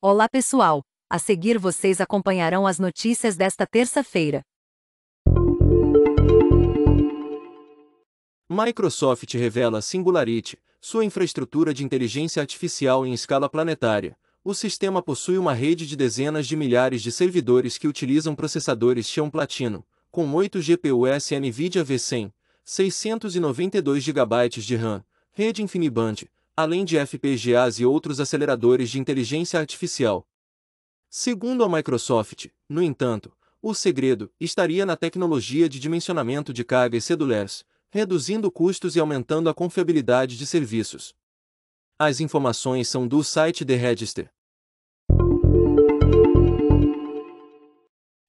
Olá pessoal, a seguir vocês acompanharão as notícias desta terça-feira. Microsoft revela Singularity, sua infraestrutura de inteligência artificial em escala planetária. O sistema possui uma rede de dezenas de milhares de servidores que utilizam processadores Xeon Platino, com 8 GPUs NVIDIA V100, 692 GB de RAM, rede InfiniBand, além de FPGAs e outros aceleradores de inteligência artificial. Segundo a Microsoft, no entanto, o segredo estaria na tecnologia de dimensionamento de cargas celulares, reduzindo custos e aumentando a confiabilidade de serviços. As informações são do site The Register.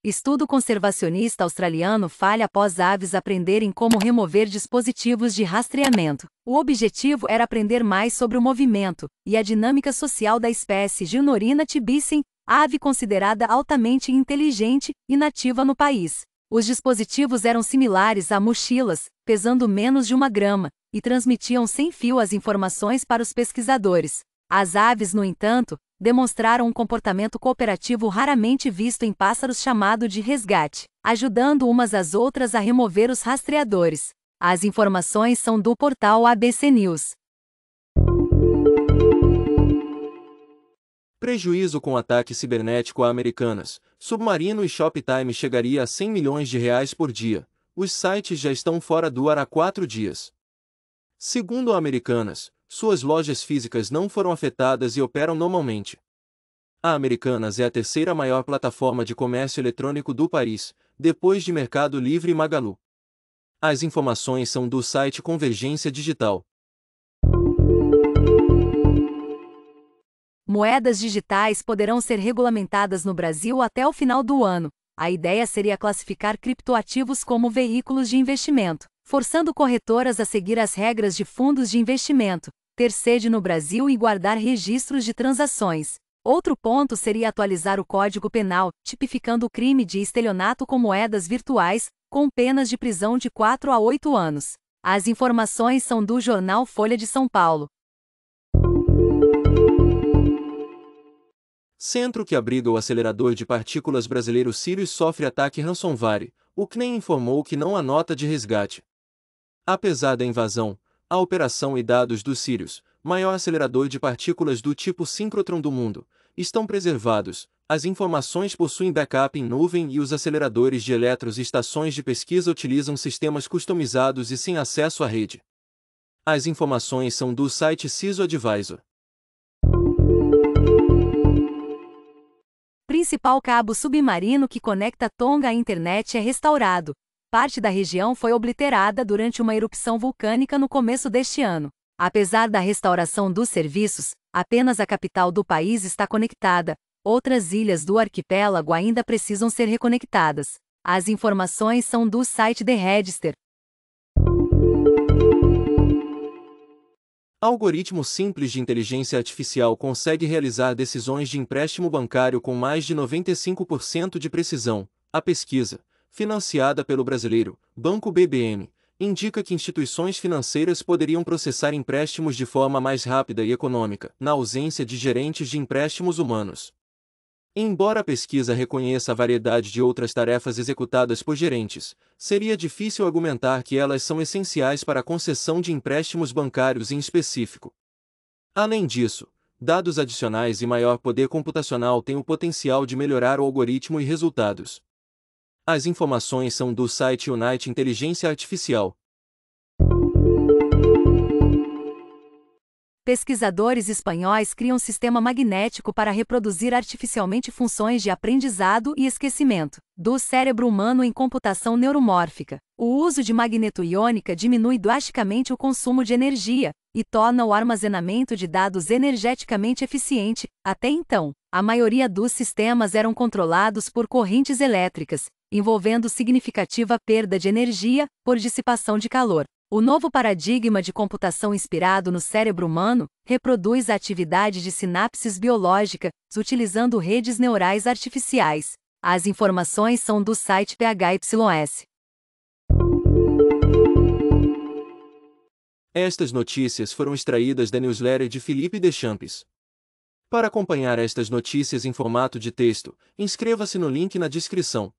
Estudo conservacionista australiano falha após aves aprenderem como remover dispositivos de rastreamento. O objetivo era aprender mais sobre o movimento e a dinâmica social da espécie Gilnorina tibicem, ave considerada altamente inteligente e nativa no país. Os dispositivos eram similares a mochilas, pesando menos de uma grama, e transmitiam sem fio as informações para os pesquisadores. As aves, no entanto, demonstraram um comportamento cooperativo raramente visto em pássaros chamado de resgate, ajudando umas às outras a remover os rastreadores. As informações são do portal ABC News. Prejuízo com ataque cibernético a Americanas. Submarino e Shoptime chegaria a 100 milhões de reais por dia. Os sites já estão fora do ar há quatro dias. Segundo a Americanas, suas lojas físicas não foram afetadas e operam normalmente. A Americanas é a terceira maior plataforma de comércio eletrônico do país, depois de Mercado Livre e Magalu. As informações são do site Convergência Digital. Moedas digitais poderão ser regulamentadas no Brasil até o final do ano. A ideia seria classificar criptoativos como veículos de investimento, forçando corretoras a seguir as regras de fundos de investimento, ter sede no Brasil e guardar registros de transações. Outro ponto seria atualizar o Código Penal, tipificando o crime de estelionato com moedas virtuais, com penas de prisão de 4 a 8 anos. As informações são do jornal Folha de São Paulo. Centro que abriga o acelerador de partículas brasileiro Sirius sofre ataque ransomware. O CNEM informou que não há nota de resgate. Apesar da invasão, a operação e dados do Sirius, maior acelerador de partículas do tipo síncrotron do mundo, estão preservados, as informações possuem backup em nuvem e os aceleradores de elétrons e estações de pesquisa utilizam sistemas customizados e sem acesso à rede. As informações são do site CISO Advisor. Principal cabo submarino que conecta Tonga à internet é restaurado, parte da região foi obliterada durante uma erupção vulcânica no começo deste ano. Apesar da restauração dos serviços, apenas a capital do país está conectada, outras ilhas do arquipélago ainda precisam ser reconectadas. As informações são do site The Register. Algoritmo simples de inteligência artificial consegue realizar decisões de empréstimo bancário com mais de 95% de precisão. A pesquisa, financiada pelo brasileiro Banco BBM, indica que instituições financeiras poderiam processar empréstimos de forma mais rápida e econômica, na ausência de gerentes de empréstimos humanos. Embora a pesquisa reconheça a variedade de outras tarefas executadas por gerentes, seria difícil argumentar que elas são essenciais para a concessão de empréstimos bancários em específico. Além disso, dados adicionais e maior poder computacional têm o potencial de melhorar o algoritmo e resultados. As informações são do site Unite Inteligência Artificial. Pesquisadores espanhóis criam um sistema magnético para reproduzir artificialmente funções de aprendizado e esquecimento do cérebro humano em computação neuromórfica. O uso de magneto-iônica diminui drasticamente o consumo de energia e torna o armazenamento de dados energeticamente eficiente, até então, a maioria dos sistemas eram controlados por correntes elétricas, envolvendo significativa perda de energia por dissipação de calor. O novo paradigma de computação inspirado no cérebro humano reproduz a atividade de sinapses biológicas, utilizando redes neurais artificiais. As informações são do site PHYS. Estas notícias foram extraídas da newsletter de Felipe Deschamps. Para acompanhar estas notícias em formato de texto, inscreva-se no link na descrição.